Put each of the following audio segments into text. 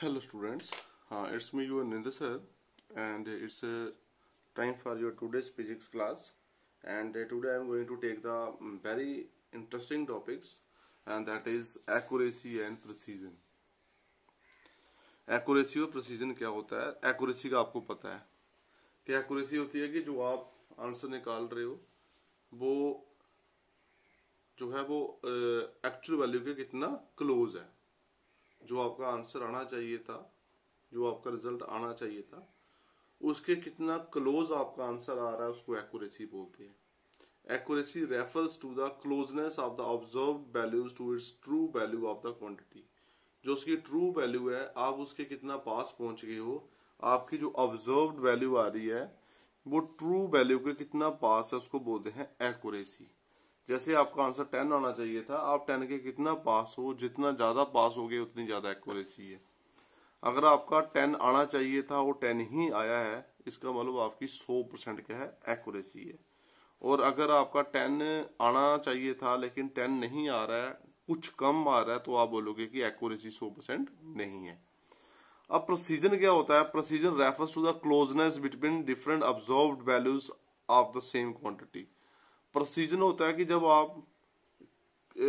Hello students हाँ it's me your Ninder sir and it's time for your today's physics class and today I am going to take the very interesting topics and that is accuracy and precision accuracy और precision क्या होता है accuracy का आपको पता है कि accuracy होती है कि जो आप आंसर निकाल रहे हो वो जो है वो एक्चुअल uh, वैल्यू के कितना क्लोज है जो आपका आंसर आना चाहिए था जो आपका रिजल्ट आना चाहिए था उसके कितना क्लोज आपका आंसर आ रहा है उसको एक्यूरेसी बोलते हैं accuracy refers to the closeness of the observe values to its true value of the quantity जो उसकी ट्रू वैल्यू है आप उसके कितना पास पहुंच गए हो आपकी जो ऑब्जर्व्ड वैल्यू आ रही है वो ट्रू वैल्यू के कितना पास है उसको बोलते हैं एक्यूरेसी जैसे आपका आंसर टेन आना चाहिए था आप टेन के कितना पास हो जितना ज्यादा पास हो गए उतनी ज्यादा एक्यूरेसी है अगर आपका टेन आना चाहिए था वो टेन ही आया है इसका मतलब आपकी सौ परसेंट क्या है एक्यूरेसी है और अगर आपका टेन आना चाहिए था लेकिन टेन नहीं आ रहा है कुछ कम आ रहा है तो आप बोलोगे की एक्यूरेसी सौ परसेंट नहीं है अब प्रोसीजन क्या होता है precision refers to the closeness between different observe values of the same quantity precision होता है कि जब आप ए,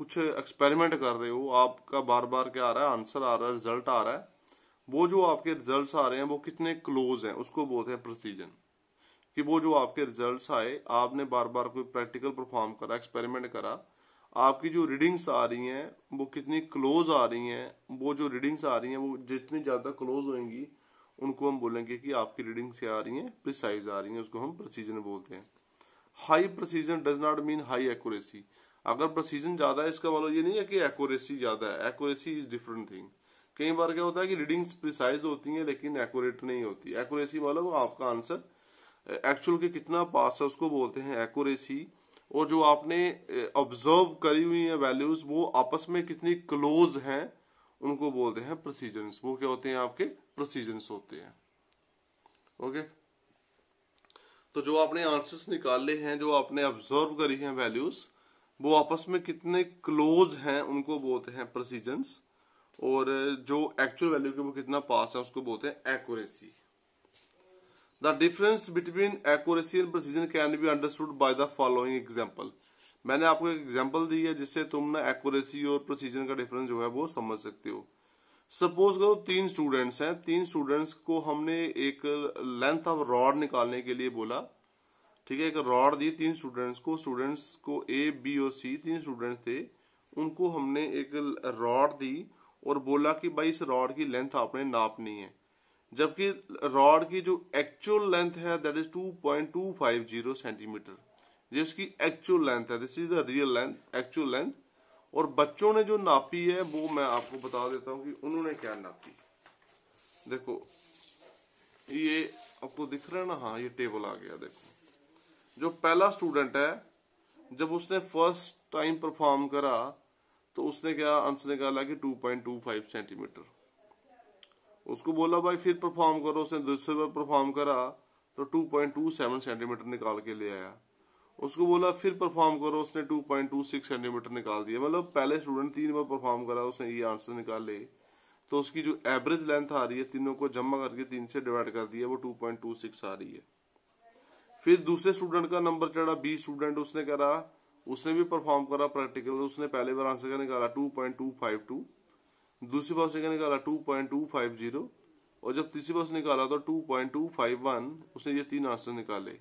कुछ एक्सपेरिमेंट कर रहे हो आपका बार बार क्या आ रहा है आंसर आ रहा है रिजल्ट आ रहा है वो जो आपके रिजल्ट्स आ रहे हैं वो कितने क्लोज हैं उसको बोलते हैं प्रोसीजन कि वो जो आपके रिजल्ट्स आए आपने बार बार कोई प्रैक्टिकल परफॉर्म करा एक्सपेरिमेंट करा आपकी जो रीडिंग्स आ रही हैं वो कितनी क्लोज आ रही हैं वो जो रीडिंग्स आ रही हैं वो जितनी ज्यादा क्लोज होंगी उनको हम बोलेंगे कि आपकी रीडिंग्स क्या आ रही हैं प्रिसाइज आ रही हैं उसको हम प्रोसीजन बोलते हैं high precision does not mean high accuracy अगर प्रोसीजन ज्यादा है इसका मतलब ये नहीं है कि एक्यूरेसी ज्यादा है एक्यूरेसी इज डिफरेंट थिंग कई बार क्या होता है कि रीडिंग्स प्रिसाइज होती हैं लेकिन एक्यूरेट नहीं होती एक्यूरेसी मतलब आपका आंसर एक्चुअल के कितना पास है उसको बोलते हैं एक्यूरेसी और जो आपने ऑब्जर्व करी हुई है वैल्यूज वो आपस में कितनी क्लोज हैं उनको बोलते हैं प्रोसीजन वो क्या होते हैं आपके प्रोसीजन होते हैं ओके okay? तो जो आपने आंसर्स निकाले हैं जो आपने ऑब्जर्व करी हैं वैल्यूज वो आपस में कितने क्लोज हैं उनको बोलते हैं प्रसीजेंस और जो एक्चुअल वैल्यू के वो कितना पास है उसको बोलते हैं accuracy the difference between accuracy and precision can be understood by the following example मैंने आपको एक एग्जाम्पल दी है जिससे तुम ना एक्यूरेसी और प्रोसीजन का डिफरेंस जो है वो समझ सकते हो सपोज करो तीन स्टूडेंट्स हैं तीन स्टूडेंट्स को हमने एक लेंथ ऑफ रॉड निकालने के लिए बोला ठीक है एक रॉड दी तीन स्टूडेंट्स को स्टूडेंट्स को ए बी और सी तीन स्टूडेंट्स थे उनको हमने एक रॉड दी और बोला कि भाई इस रॉड की लेंथ आपने नापनी है जबकि रॉड की जो एक्चुअल लेंथ है दैट इज 2.250 सेंटीमीटर जिसकी एक्चुअल लेंथ है this is the real length actual length और बच्चों ने जो नापी है वो मैं आपको बता देता हूँ कि उन्होंने क्या नापी देखो ये आपको दिख रहा है ना हाँ ये टेबल आ गया देखो जो पहला स्टूडेंट है जब उसने फर्स्ट टाइम परफॉर्म करा तो उसने क्या आंसर निकाला कि 2.25 सेंटीमीटर उसको बोला भाई फिर परफॉर्म करो उसने दूसरे बार परफॉर्म करा तो 2.27 सेंटीमीटर निकाल के ले आया उसको बोला फिर परफॉर्म करो उसने 2.26 सेंटीमीटर निकाल दिया मतलब पहले स्टूडेंट तीन बार परफॉर्म करा उसने ये आंसर निकाले तो उसकी जो एवरेज लेंथ आ रही है तीनों को जमा करके तीन से डिवाइड कर दिया वो 2.26 आ रही है फिर दूसरे स्टूडेंट का नंबर चढ़ा बी स्टूडेंट उसने करा उसने भी परफॉर्म करा प्रैक्टिकल उसने पहले बार आंसर का निकाला टू दूसरी बार उसने निकाला जीरो और जब तीसरी बार उसने निकाला तो वन उसने ये तीन आंसर निकाले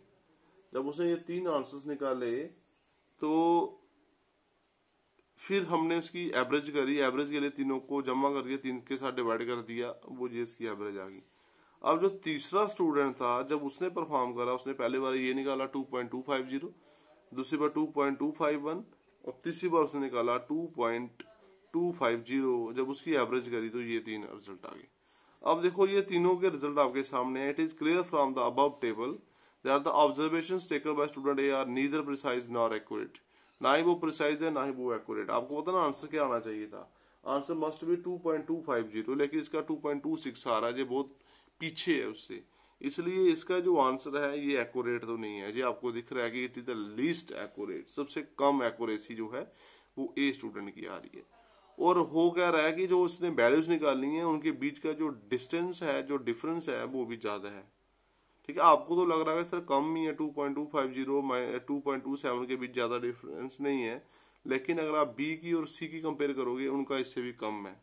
जब उसने ये तीन आंसर्स निकाले तो फिर हमने उसकी एवरेज करी एवरेज के लिए तीनों को जमा करके तीन के साथ डिवाइड कर दिया वो ये इसकी एवरेज आ गई अब जो तीसरा स्टूडेंट था जब उसने परफॉर्म करा उसने पहली बार ये निकाला two point two five zero दूसरी बार two point two five one और तीसरी बार उसने निकाला two point two five zero जब उसकी एवरेज करी तो ये तीन रिजल्ट आ गए अब देखो ये तीनों के रिजल्ट आपके सामने it is clear from the above table that the observation taken by student A are neither precise nor accurate ना ही वो प्रिसाइज है ना ही वो एक्यूरेट आपको पता ना आंसर क्या आना चाहिए था आंसर मस्ट बी 2.250 लेकिन इसका 2.26 आ रहा है ये बहुत पीछे है उससे इसलिए इसका जो आंसर है ये एक्यूरेट तो नहीं है जी आपको दिख रहा है कि it is the least accurate सबसे कम एक्यूरेसी जो है वो ए स्टूडेंट की आ रही है और हो क्या रहा है कि जो उसने वैल्यूज निकालनी है उनके बीच का जो डिस्टेंस है जो डिफरेंस है वो भी ज्यादा है ठीक है आपको तो लग रहा है सर कम ही है two point two five zero two point two seven के बीच ज्यादा डिफरेंस नहीं है लेकिन अगर आप बी की और सी की कंपेयर करोगे उनका इससे भी कम है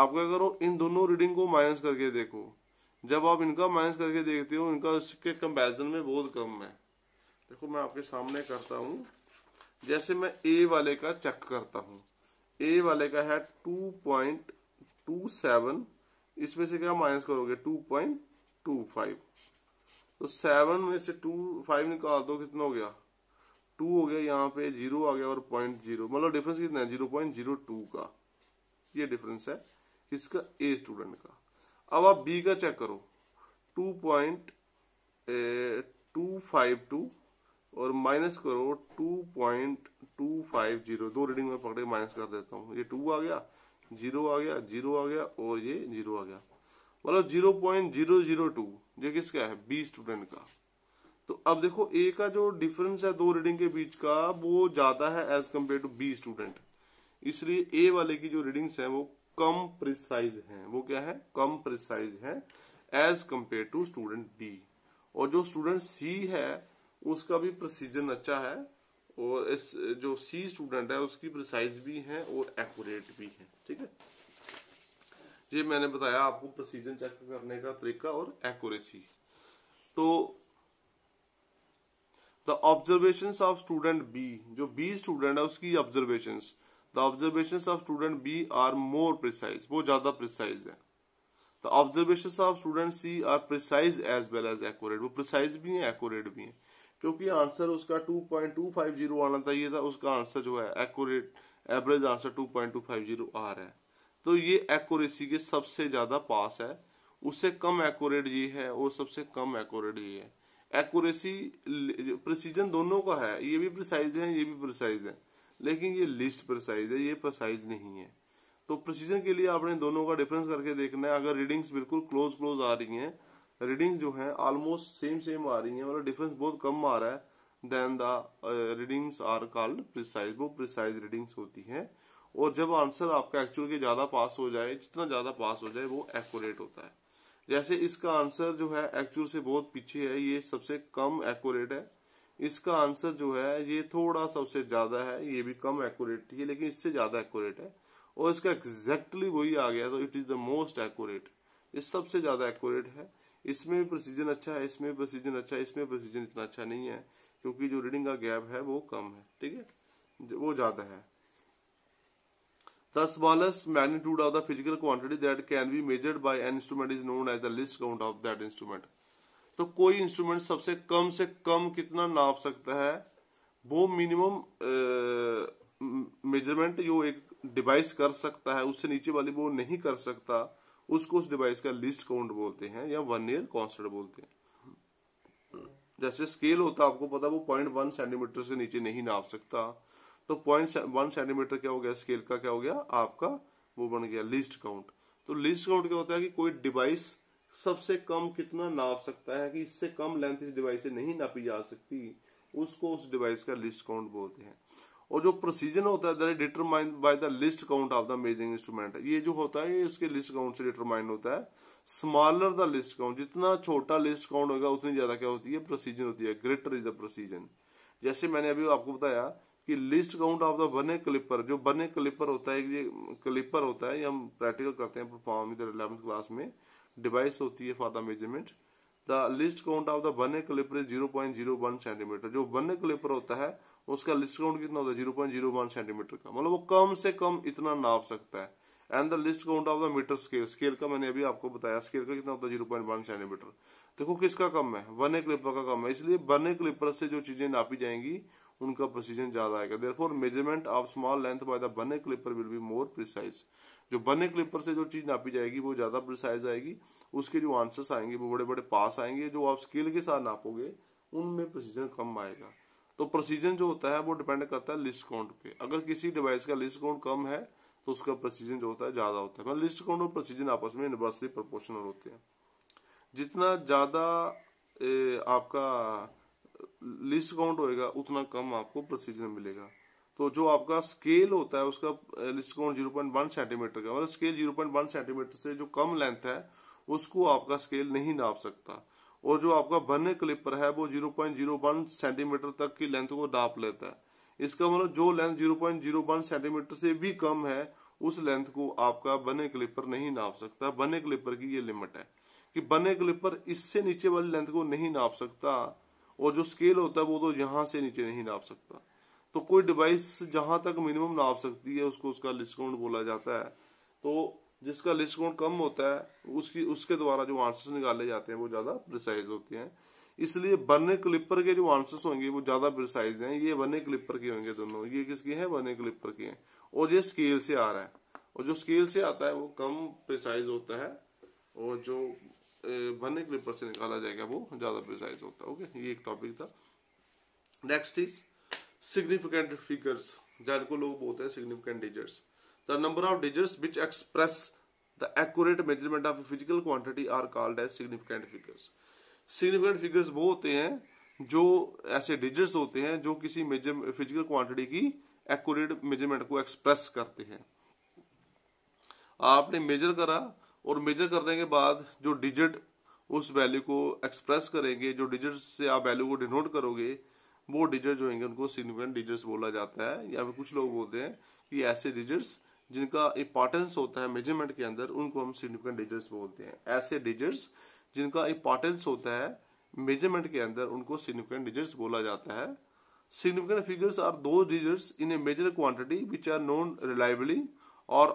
आप क्या करो इन दोनों रीडिंग को माइनस करके देखो जब आप इनका माइनस करके देखते हो इनका इसके कंपेरिजन में बहुत कम है देखो मैं आपके सामने करता हूँ जैसे मैं ए वाले का चेक करता हूँ ए वाले का है टू पॉइंट टू सेवन इसमें से क्या माइनस करोगे टू पॉइंट टू फाइव तो सेवन में से टू फाइव निकाल दो कितना हो गया टू हो गया यहाँ पे जीरो आ गया और पॉइंट जीरो मतलब डिफरेंस कितना है जीरो पॉइंट जीरो टू का ये डिफरेंस है किसका ए स्टूडेंट का अब आप बी का चेक करो two point two five two और माइनस करो two point two five zero दो रीडिंग में पकड़े माइनस कर देता हूँ ये टू आ गया जीरो आ गया जीरो आ गया और ये जीरो आ गया मतलब zero point zero zero two ये किसका है बी स्टूडेंट का तो अब देखो ए का जो डिफरेंस है दो रीडिंग के बीच का वो ज्यादा है as compare to B student इसलिए ए वाले की जो रीडिंग्स है वो कम प्रिसाइज है वो क्या है कम प्रिसाइज है as compare to student B और जो स्टूडेंट सी है उसका भी प्रोसीजन अच्छा है और इस जो सी स्टूडेंट है उसकी प्रिसाइज भी है और एक्यूरेट भी है ठीक है ये मैंने बताया आपको प्रोसीजन चेक करने का तरीका और एक्यूरेसी तो the observation of student B जो बी स्टूडेंट है उसकी observation the observation of student B are more precise वो ज्यादा प्रिसाइज है the observation of student C are precise as well as accurate वो प्रिसाइज भी है एक्यूरेट भी है क्योंकि आंसर उसका 2.250 आना चाहिए था उसका आंसर जो है एक्यूरेट एवरेज आंसर 2.250 आ रहा है तो ये एक्यूरेसी के सबसे ज्यादा पास है उससे कम एक्यूरेट ये है और सबसे कम एक्यूरेट ये है एक्यूरेसी प्रिसीजन दोनों का है ये भी प्रिसाइज है ये भी प्रिसाइज है लेकिन ये लिस्ट प्रिसाइज है ये प्रिसाइज नहीं है तो प्रिसीजन के लिए आपने दोनों का डिफरेंस करके देखना है अगर रीडिंग्स बिल्कुल क्लोज क्लोज आ रही हैं रीडिंग जो है ऑलमोस्ट सेम सेम आ रही है मतलब डिफरेंस बहुत कम आ रहा है then the readings are called precise वो प्रिसाइज रीडिंग्स होती हैं और जब आंसर आपका एक्चुअल के ज्यादा पास हो जाए जितना ज्यादा पास हो जाए वो एक्यूरेट होता है जैसे इसका आंसर जो है एक्चुअल से बहुत पीछे है ये सबसे कम एक्यूरेट है इसका आंसर जो है ये थोड़ा सा उससे ज्यादा है ये भी कम एक्यूरेट है लेकिन इससे ज्यादा एक्यूरेट है और इसका एग्जैक्टली वही आ गया तो it is the most accurate ये सबसे ज्यादा एक्यूरेट है इसमें भी प्रोसीजन अच्छा है इसमें भी प्रोसीजन अच्छा है इसमें प्रोसीजन इतना अच्छा नहीं है क्योंकि जो रीडिंग का गैप है वो कम है ठीक है वो ज्यादा है The smallest magnitude of the physical quantity that can be measured by an instrument is known as the list count of that instrument. तो कोई इंस्ट्रूमेंट सबसे कम से कम कितना नाप सकता है वो मिनिमम मेजरमेंट जो एक डिवाइस कर सकता है उससे नीचे वाली वो नहीं कर सकता उसको उस डिवाइस का लिस्ट काउंट बोलते हैं या वन ईयर कॉन्स्टेंट बोलते हैं जैसे स्केल होता है आपको पता वो पॉइंट वन सेंटीमीटर से नीचे नहीं नाप सकता तो पॉइंट वन सेंटीमीटर क्या हो गया स्केल का क्या हो गया आपका वो बन गया लिस्ट काउंट तो लिस्ट काउंट क्या होता है कि कोई डिवाइस सबसे कम कितना नाप सकता है कि इससे कम लेंथ इस डिवाइस से नहीं नापी जा सकती उसको उस डिवाइस का लिस्ट काउंट बोलते हैं और जो प्रोसीजन होता है determine by the least count of the measuring instrument ये जो होता है ये उसके लिस्ट काउंट से डिटरमाइन होता है स्मॉलर द लिस्ट काउंट जितना छोटा लिस्ट काउंट होगा उतनी ज्यादा क्या होती है प्रोसीजन होती है ग्रेटर इज द प्रोसीजन जैसे मैंने अभी आपको बताया कि लिस्ट काउंट ऑफ द बने क्लिपर जो बने क्लिपर होता है ये क्लिपर होता है ये हम प्रैक्टिकल करते हैं परफॉर्म इधर इलेवंथ क्लास में डिवाइस होती है for the measurement the least count of the बने caliper is zero point zero one centimetre जो बने क्लिपर होता है उसका लिस्ट काउंट कितना होता है zero point zero one centimetre का मतलब वो कम से कम इतना नाप सकता है and the least count of the metre scale scale का मैंने अभी आपको बताया स्केल का कितना होता है जीरो पॉइंट वन सेंटीमीटर देखो किसका कम है वन ए क्लिपर का कम है इसलिए वन ए क्लिपर से जो चीजें नापी जाएंगी उनका प्रोसीजन ज्यादा आएगा therefore measurement of small length by the बने caliper will be more precise जो बने क्लिपर से जो चीज नापी जाएगी वो ज्यादा प्रिसाइज आएगी उसके जो आंसर्स आएंगे वो बड़े बड़े पास आएंगे जो आप स्केल के साथ नापोगे उनमें प्रोसीजन कम आएगा तो प्रोसीजन जो होता है वो डिपेंड करता है लिस्ट काउंट पे अगर किसी डिवाइस का लिस्ट काउंट कम है तो उसका प्रोसीजन जो होता है ज्यादा होता है मतलब लिस्ट काउंट और प्रोसीजन आपस में यूनिवर्सली प्रोपोर्शनल होते हैं जितना ज्यादा आपका लिस्ट काउंट होएगा उतना कम आपको प्रोसीजर मिलेगा तो जो आपका स्केल होता है उसका least count zero point one centimetre का मतलब scale zero point one centimetre से जो कम लेंथ है उसको आपका स्केल नहीं नाप सकता और जो आपका बने क्लिपर है वो zero point zero one centimetre तक की लेंथ को नाप लेता है इसका मतलब जो length zero point zero one centimetre से भी कम है उस लेंथ को आपका बने क्लिपर नहीं नाप सकता बने क्लिपर की ये लिमिट है कि बने क्लिपर इससे नीचे वाली लेंथ को नहीं नाप सकता और जो स्केल होता है वो तो यहाँ से नीचे नहीं नाप सकता तो कोई डिवाइस जहां तक मिनिमम नाप सकती है उसको उसका लिस्ट बोला जाता है तो जिसका लिस्ट कम होता है उसकी उसके द्वारा जो आंसर्स निकाले जाते हैं वो ज्यादा प्रिसाइज होते हैं इसलिए बने क्लिपर के जो आंसर्स होंगे वो ज्यादा प्रिसाइज हैं ये बने क्लिपर के होंगे दोनों ये किसके हैं बने क्लिपर के हैं और ये स्केल से आ रहा है और जो स्केल से आता है वो कम प्रिसाइज होता है और जो बनने के लिए प्रश्न निकाला जाएगा वो ज्यादा प्रिसाइज होता है ओके ये एक टॉपिक था नेक्स्ट इज सिग्निफिकेंट फिगर्स जिनको लोग बोलते हैं significant digits the number of digits which express the accurate measurement of physical quantity are called as significant figures significant figures वो होते हैं जो ऐसे डिजिट्स होते हैं जो किसी मेजर फिजिकल क्वांटिटी की एक्यूरेट मेजरमेंट को एक्सप्रेस करते हैं आपने मेजर करा और मेजर करने के बाद जो डिजिट उस वैल्यू को एक्सप्रेस करेंगे जो डिजिट से आप वैल्यू को डिनोट करोगे वो डिजिट जो होंगे उनको सिग्निफिकेंट डिजिट्स बोला जाता है या फिर कुछ लोग बोलते हैं कि ऐसे डिजिट्स जिनका इंपॉर्टेंस होता है मेजरमेंट के अंदर उनको हम सिग्निफिकेंट डिजिट्स बोलते हैं ऐसे डिजिट्स जिनका इंपॉर्टेंस होता है मेजरमेंट के अंदर उनको सिग्निफिकेंट डिजिट्स बोला जाता है significant figures are the digits in a measure quantity which are known reliably और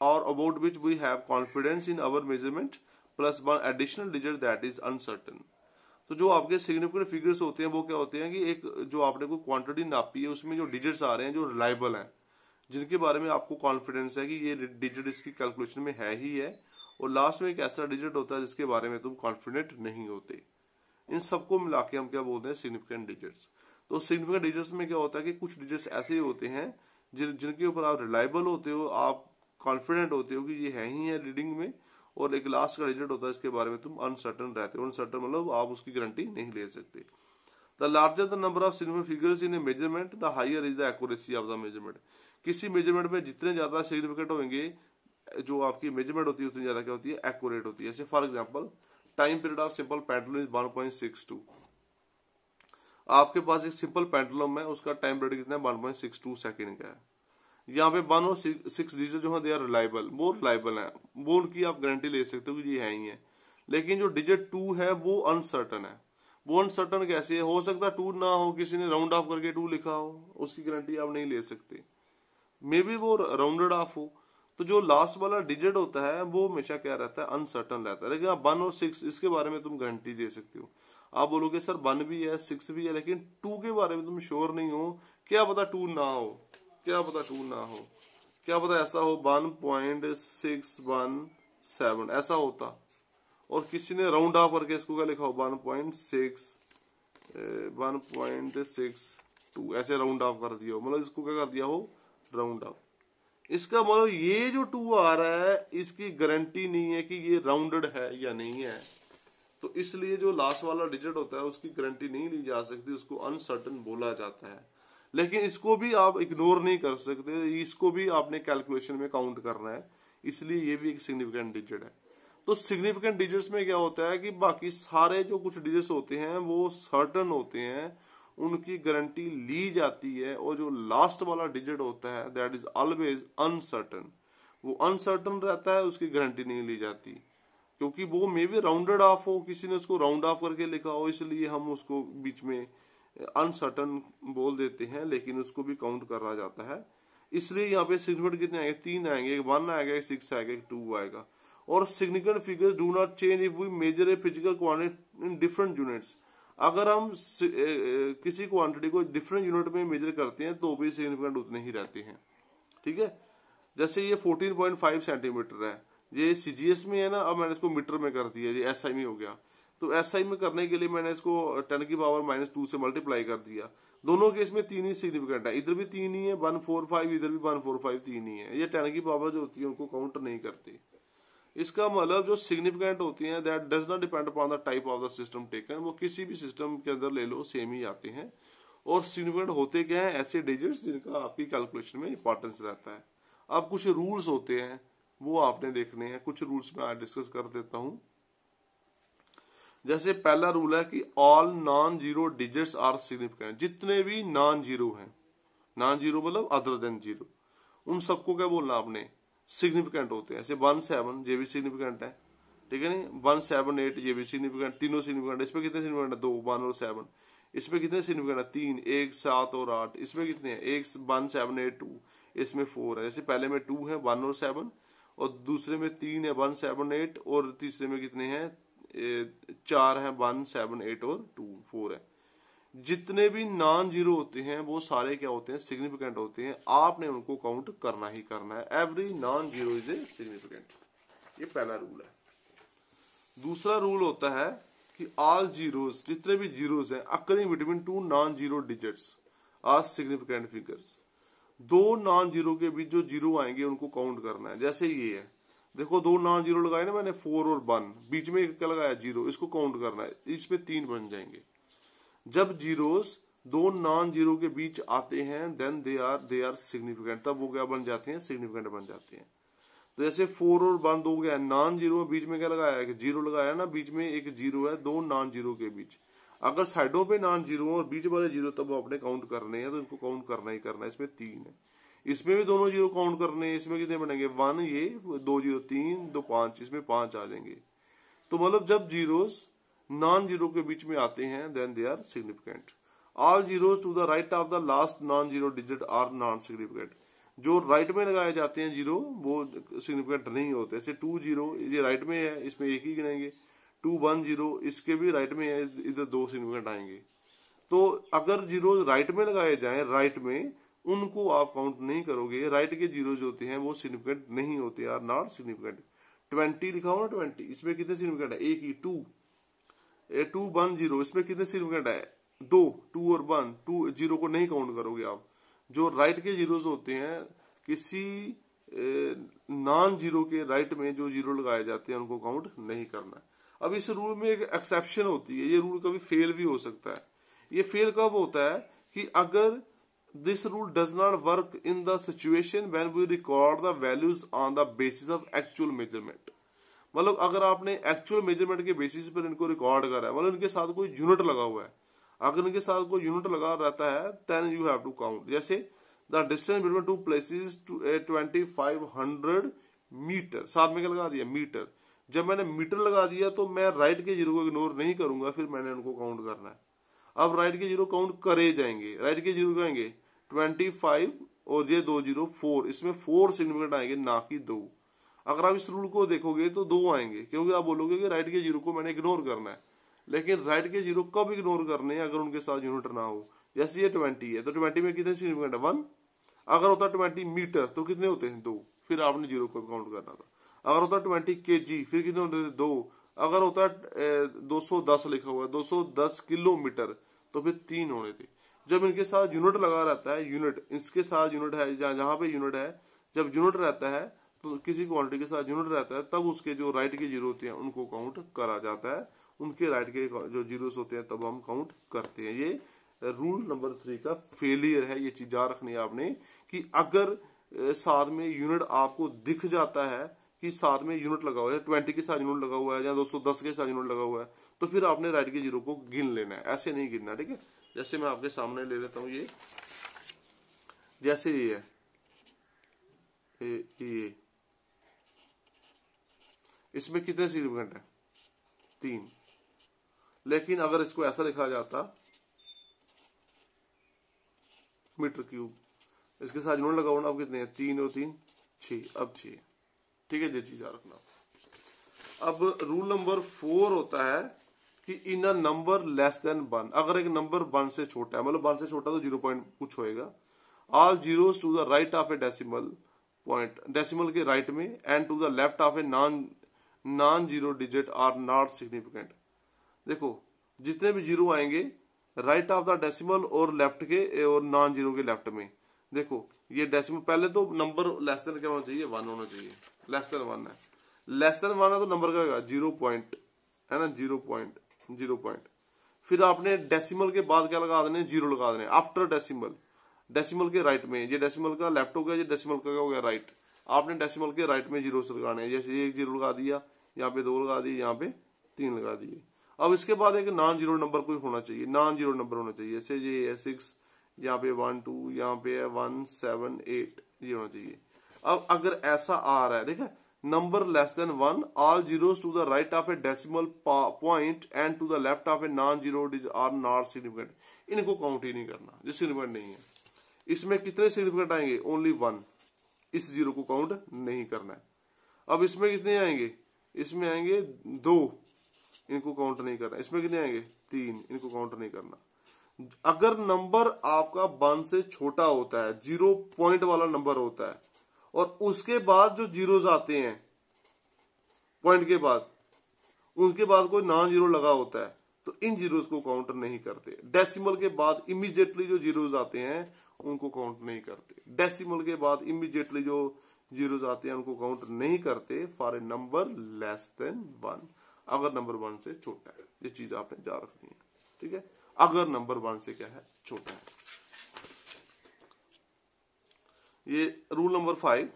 or about which we have confidence in our measurement plus one additional digit that is uncertain तो जो आपके significant figures होते हैं वो क्या होते हैं कि एक जो आपने कोई क्वांटिटी नापी है उसमें जो डिजिट्स आ रहे हैं जो रिलायबल हैं जिनके बारे में आपको कॉन्फिडेंस है कि ये डिजिट इसकी कैलकुलेशन में है ही है और लास्ट में एक ऐसा डिजिट होता है जिसके बारे में तुम कॉन्फिडेंट नहीं होते इन सबको मिला के हम क्या बोलते हैं सिग्निफिकेंट डिजिट्स तो सिग्निफिकेंट डिजिट्स में क्या होता है कि कुछ डिजिट्स ऐसे होते हैं जिन जिनके ऊपर आप रिलायबल होते हो आप कॉन्फिडेंट होते हो कि ये है ही है रीडिंग में और एक लास्ट का रिजल्ट होता है इसके बारे में तुम अनसर्टन रहते हो अनसर्टन मतलब आप उसकी गारंटी नहीं ले सकते the larger the number of significant figures in a measurement the higher is the accuracy of the measurement किसी मेजरमेंट में जितने ज्यादा सिग्निफिकेंट होंगे जो आपकी मेजरमेंट होती है उतनी ज्यादा क्या होती है एक्यूरेट होती है जैसे for example time period of simple pendulum is one point six two आपके पास एक सिंपल पेंडुलम है उसका टाइम पीरियड कितना है one point six two second का है यहाँ पे वन और सिक्स डीजल जो है दे आर रिलायबल वो रिलायबल है वो उनकी आप गारंटी ले सकते हो कि ये है ही है लेकिन जो डिजिट टू है वो अनसर्टन है वो अनसर्टन कैसे है हो सकता टू ना हो किसी ने राउंड ऑफ करके टू लिखा हो उसकी गारंटी आप नहीं ले सकते मे बी वो राउंडेड ऑफ हो तो जो लास्ट वाला डिजिट होता है वो हमेशा क्या रहता है अनसर्टन रहता है लेकिन आप वन और सिक्स इसके बारे में तुम गारंटी दे सकते हो आप बोलोगे सर वन भी है सिक्स भी है लेकिन टू के बारे में तुम श्योर नहीं हो क्या पता टू ना हो क्या पता टू ना हो क्या पता ऐसा हो one point six one seven ऐसा होता और किसी ने राउंड ऑफ करके इसको क्या लिखा हो one point six one point six two ऐसे राउंड ऑफ कर दिया हो मतलब इसको क्या कर दिया हो राउंड ऑफ इसका मतलब ये जो टू आ रहा है इसकी गारंटी नहीं है कि ये राउंडेड है या नहीं है तो इसलिए जो लास्ट वाला डिजिट होता है उसकी गारंटी नहीं ली जा सकती उसको अनसर्टन बोला जाता है लेकिन इसको भी आप इग्नोर नहीं कर सकते इसको भी आपने कैलकुलेशन में काउंट करना है इसलिए ये भी एक सिग्निफिकेंट डिजिट है तो सिग्निफिकेंट डिजिट्स में क्या होता है कि बाकी सारे जो कुछ डिजिट्स होते हैं वो सर्टन होते हैं उनकी गारंटी ली जाती है और जो लास्ट वाला डिजिट होता है दैट इज ऑलवेज अनसर्टन वो अनसर्टन रहता है उसकी गारंटी नहीं ली जाती क्योंकि वो मे बी राउंडेड ऑफ हो किसी ने उसको राउंड ऑफ करके लिखा हो इसलिए हम उसको बीच में अनसर्टन बोल देते हैं लेकिन उसको भी काउंट करा जाता है इसलिए यहाँ पे सिग्निफिकेंट कितने आएंगे तीन आएंगे एक वन आएगा एक सिक्स आएगा एक टू आएगा और significant figures do not change if we measure a physical quantity in different units अगर हम किसी क्वांटिटी को डिफरेंट यूनिट में मेजर करते हैं तो भी सिग्निफिकेंट उतने ही रहते हैं ठीक है जैसे ये 14.5 सेंटीमीटर है ये सीजीएस में है ना अब मैंने इसको मीटर में कर दिया ये आई में हो गया तो एसआई में करने के लिए मैंने इसको टेन की पावर माइनस टू से मल्टीप्लाई कर दिया दोनों केस में तीन ही सिग्निफिकेंट है इधर भी तीन ही है वन फोर फाइव इधर भी वन फोर फाइव तीन ही है ये टेन की पावर जो होती है उनको काउंट नहीं करती इसका मतलब जो सिग्निफिकेंट होती है that does not depend upon the type of the system taken वो किसी भी सिस्टम के अंदर ले लो सेम ही आते हैं और सिग्निफिकेंट होते क्या है ऐसे डिजिट जिनका आपकी कैलकुलेशन में इंपॉर्टेंस रहता है अब कुछ रूल्स होते हैं वो आपने देखने हैं कुछ रूल्स मैं डिस्कस कर देता हूँ जैसे पहला रूल है कि all non zero digits are significant जितने भी नॉन जीरो हैं नॉन जीरो मतलब अदर देन जीरो उन सबको क्या बोलना आपने सिग्निफिकेंट होते हैं ऐसे वन सेवन ये भी सिग्निफिकेंट है ठीक है नहीं वन सेवन एट ये भी सिग्निफिकेंट तीनों सिग्निफिकेंट इसमें कितने सिग्निफिकेंट है दो वन और सेवन इसमें कितने सिग्निफिकेंट है तीन एक सात और आठ इसमें कितने हैं एक वन सेवन एट टू इसमें फोर है जैसे पहले में टू है वन और सेवन और दूसरे में तीन है वन सेवन एट और तीसरे में कितने हैं चार है वन सेवन एट और टू फोर है जितने भी नॉन जीरो होते हैं वो सारे क्या होते हैं सिग्निफिकेंट होते हैं आपने उनको काउंट करना ही करना है every non zero is a significant ये पहला रूल है दूसरा रूल होता है कि ऑल जीरोस जितने भी जीरोस हैं occurring between two non zero digits are significant figures दो नॉन जीरो के बीच जो जीरो आएंगे उनको काउंट करना है जैसे ये है देखो दो नॉन जीरो लगाए ना मैंने फोर और वन बीच में क्या लगाया जीरो इसको काउंट करना है इसमें तीन बन जाएंगे जब जीरो दो नॉन जीरो के बीच आते हैं then they are they are significant तब वो क्या बन जाते हैं सिग्निफिकेंट बन जाते हैं तो जैसे फोर और वन दो गया नॉन जीरो में बीच में क्या लगाया कि जीरो लगाया ना बीच में एक जीरो है दो नॉन जीरो के बीच अगर साइडों पे नॉन जीरो और बीच वाले जीरो तब वो अपने काउंट करने हैं तो इनको काउंट करना ही करना है इसमें तीन है इसमें भी दोनों जीरो काउंट करने हैं इसमें कितने बनेंगे वन ये दो जीरो तीन दो पांच इसमें पांच आ जाएंगे तो मतलब जब जीरोस नॉन जीरो के बीच में आते हैं then they are significant all zeros to the right of the last non zero digit are non significant जो राइट में लगाए जाते हैं जीरो वो सिग्निफिकेंट नहीं होते जैसे टू जीरो ये राइट में है इसमें एक ही गिनेंगे टू वन जीरो इसके भी राइट में है इधर दो सिग्निफिकेंट आएंगे तो अगर जीरो राइट में लगाए जाए राइट में उनको आप काउंट नहीं करोगे राइट के जीरो जो होते हैं वो सिग्निफिकेंट नहीं होते आर नॉट सिग्निफिकेंट ट्वेंटी लिखा हुआ ना ट्वेंटी इसमें कितने सिग्निफिकेंट है एक ही two a two one zero इसमें कितने सिग्निफिकेंट है दो टू और वन टू जीरो को नहीं काउंट करोगे आप जो राइट के जीरोस होते हैं किसी नॉन जीरो के राइट में जो जीरो लगाए जाते हैं उनको काउंट नहीं करना अब इस रूल में एक एक्सेप्शन होती है ये रूल कभी फेल भी हो सकता है ये फेल कब होता है कि अगर This rule does not work in the situation when we record the values on the basis of actual measurement. मतलब अगर आपने एक्चुअल मेजरमेंट के बेसिस पर इनको रिकॉर्ड करा है मतलब इनके साथ कोई यूनिट लगा हुआ है अगर इनके साथ कोई यूनिट लगा रहता है then you have to count जैसे the distance between two places twenty five hundred metre साथ में क्या लगा दिया मीटर जब मैंने मीटर लगा दिया तो मैं राइट के जीरो को इग्नोर नहीं करूंगा फिर मैंने उनको काउंट करना है अब राइट के जीरो काउंट करे जाएंगे राइट के जीरो कहेंगे ट्वेंटी फाइव और ये दो जीरो फोर इसमें फोर सिग्निफिकेंट आएंगे ना कि दो अगर आप इस रूल को देखोगे तो दो आएंगे क्योंकि आप बोलोगे कि राइट के जीरो को मैंने इग्नोर करना है लेकिन राइट के जीरो कब इग्नोर करने हैं अगर उनके साथ यूनिट ना हो जैसे ये ट्वेंटी है तो ट्वेंटी में कितने सिग्निफिकेंट है वन अगर होता ट्वेंटी मीटर तो कितने होते हैं दो फिर आपने जीरो को काउंट करना था अगर होता ट्वेंटी के फिर कितने होते थे दो अगर होता दो सौ दस लिखा हुआ दो सौ दस किलोमीटर तो फिर तीन होने थे जब इनके साथ यूनिट लगा रहता है यूनिट इसके साथ यूनिट है जहां जहां पे यूनिट है जब यूनिट रहता है तो किसी क्वांटिटी के साथ यूनिट रहता है तब उसके जो राइट के जीरो होते हैं उनको काउंट करा जाता है उनके राइट के जो जीरो होते हैं तब हम काउंट करते हैं ये रूल नंबर थ्री का फेलियर है ये चीज याद रखनी है आपने कि अगर साथ में यूनिट आपको दिख जाता है कि साथ में यूनिट लगा हुआ है ट्वेंटी के साथ यूनिट लगा हुआ है या दो सौ दस के साथ यूनिट लगा हुआ है तो फिर आपने राइट के जीरो को गिन लेना है ऐसे नहीं गिनना ठीक है जैसे मैं आपके सामने ले लेता हूँ ये जैसे ये है ये इसमें कितने सिग्निफिकेंट है तीन लेकिन अगर इसको ऐसा लिखा जाता मीटर क्यूब इसके साथ यूनिट लगा हुआ ना अब कितने हैं तीन और तीन छ अब छह ठीक है चीज याद रखना अब रूल नंबर फोर होता है कि in a number less than one अगर एक नंबर वन से छोटा है मतलब वन से छोटा तो जीरो पॉइंट कुछ होएगा all zero to the right of a decimal point decimal के राइट में and to the left of a non non zero digit are not significant देखो जितने भी जीरो आएंगे राइट ऑफ द डेसिमल और left के और नॉन जीरो के लेफ्ट में देखो ये डेसिमल पहले तो नंबर लेस देन क्या होना चाहिए वन होना चाहिए लेस देन वन है लेस देन वन है तो नंबर का होगा जीरो पॉइंट है ना जीरो पॉइंट जीरो पॉइंट फिर आपने डेसिमल के बाद क्या लगा देने जीरो लगा देने आफ्टर डेसिमल डेसिमल के राइट में ये डेसिमल का लेफ्ट हो गया ये डेसिमल का क्या हो गया राइट आपने डेसिमल के राइट में जीरो से लगाने जैसे एक जीरो लगा दिया यहाँ पे दो लगा दिए यहाँ पे तीन लगा दिए अब इसके बाद एक नॉन जीरो नंबर कोई होना चाहिए नॉन जीरो नंबर होना चाहिए जैसे ये है सिक्स यहाँ पे वन टू यहाँ पे है वन सेवन एट ये होना चाहिए अब अगर ऐसा आ रहा है ठीक है number less than one all zero to the right of a decimal point and to the left of a non zero इनको काउंट ही नहीं करना जो सिग्निफिकेंट नहीं है इसमें कितने सिग्निफिकेंट आएंगे ओनली वन इस जीरो को काउंट नहीं करना है अब इसमें कितने आएंगे इसमें आएंगे दो इनको काउंट नहीं करना इसमें कितने आएंगे तीन इनको काउंट नहीं करना अगर नंबर आपका वन से छोटा होता है जीरो पॉइंट वाला नंबर होता है और उसके बाद जो जीरो आते हैं पॉइंट के बाद उनके बाद कोई नॉन जीरो लगा होता है तो इन जीरोस को काउंट नहीं करते डेसिमल के बाद इमीजिएटली जो जीरोज आते हैं उनको काउंट नहीं करते डेसिमल के बाद इमीजिएटली जो जीरोज आते हैं उनको काउंट नहीं करते for a number less than one अगर नंबर वन से छोटा है ये चीज आपने जा रखनी है ठीक है अगर नंबर वन से क्या है छोटा है ये rule number five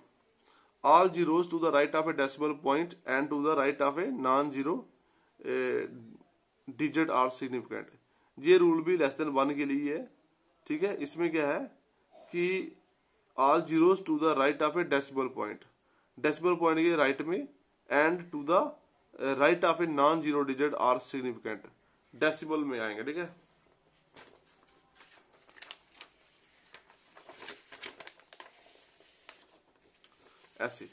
all zero to the right of a decimal point and to the right of a non zero digit are significant ये रूल भी लेस देन वन के लिए है ठीक है इसमें क्या है कि all zeros to the right of a decimal point decimal point के राइट में and to the right of a non zero digit are significant decimal में आएंगे ठीक है ऐसे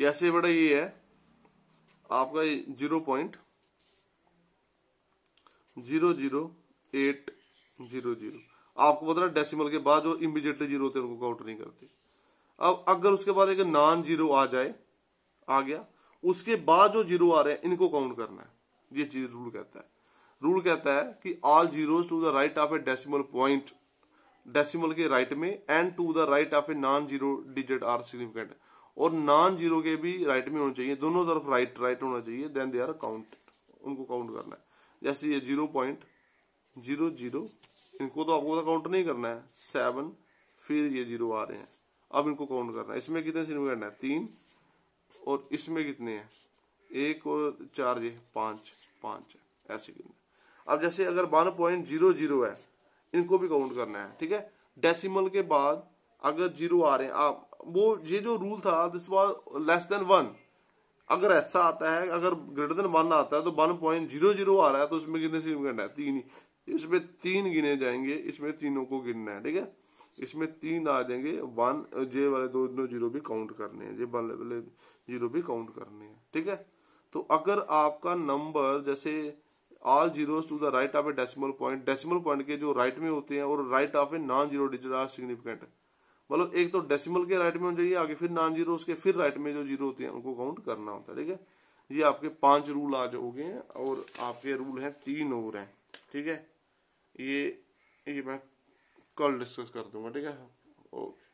जैसे बड़ा ये है आपका zero point zero zero eight zero zero आपको पता है डेसिमल के बाद जो इमीजिएटली जीरो होते हैं उनको काउंट नहीं करते अब अगर उसके बाद एक नॉन जीरो आ जाए आ गया उसके बाद जो जीरो आ रहे हैं इनको काउंट करना है ये चीज रूल कहता है रूल कहता है कि all zero to the right of a decimal point decimal के राइट में and to the right of a non zero digit are significant और नॉन जीरो के भी राइट में होने चाहिए दोनों तरफ राइट राइट होना चाहिए देन दे आर काउंट उनको काउंट करना है जैसे ये जीरो पॉइंट जीरो जीरो इनको तो आपको काउंट नहीं करना है सेवन फिर ये जीरो आ रहे हैं अब इनको काउंट करना है इसमें कितने सिग्निफिकेंट है तीन और इसमें कितने हैं एक और चार ये पांच पांच ऐसे कितने अब जैसे अगर वन पॉइंट जीरो जीरो है इनको भी काउंट करना है ठीक है डेसिमल के बाद अगर जीरो आ रहे हैं आप वो ये जो रूल था this was less than one अगर ऐसा आता है अगर ग्रेटर देन वन आता है तो वन पॉइंट जीरो जीरो आ रहा है तो उसमें कितने से गिनना है तीन ही इसमें तीन गिने जाएंगे इसमें तीनों को गिनना है ठीक है इसमें तीन आ जाएंगे वन जे वाले दो दोनों जीरो भी काउंट करने हैं जे वाले वाले जीरो भी काउंट करने हैं ठीक है तो अगर आपका नंबर जैसे all zero to the right of a decimal point decimal point के जो राइट में होते हैं और right of a non zero digit are significant मतलब एक तो डेसिमल के राइट में होना चाहिए आगे फिर नॉन जीरो उसके फिर राइट में जो जीरो होते हैं उनको काउंट करना होता है ठीक है ये आपके पांच रूल आज हो गए हैं और आपके रूल हैं तीन और हैं ठीक है ये ये मैं कल डिस्कस कर दूंगा ठीक है ओके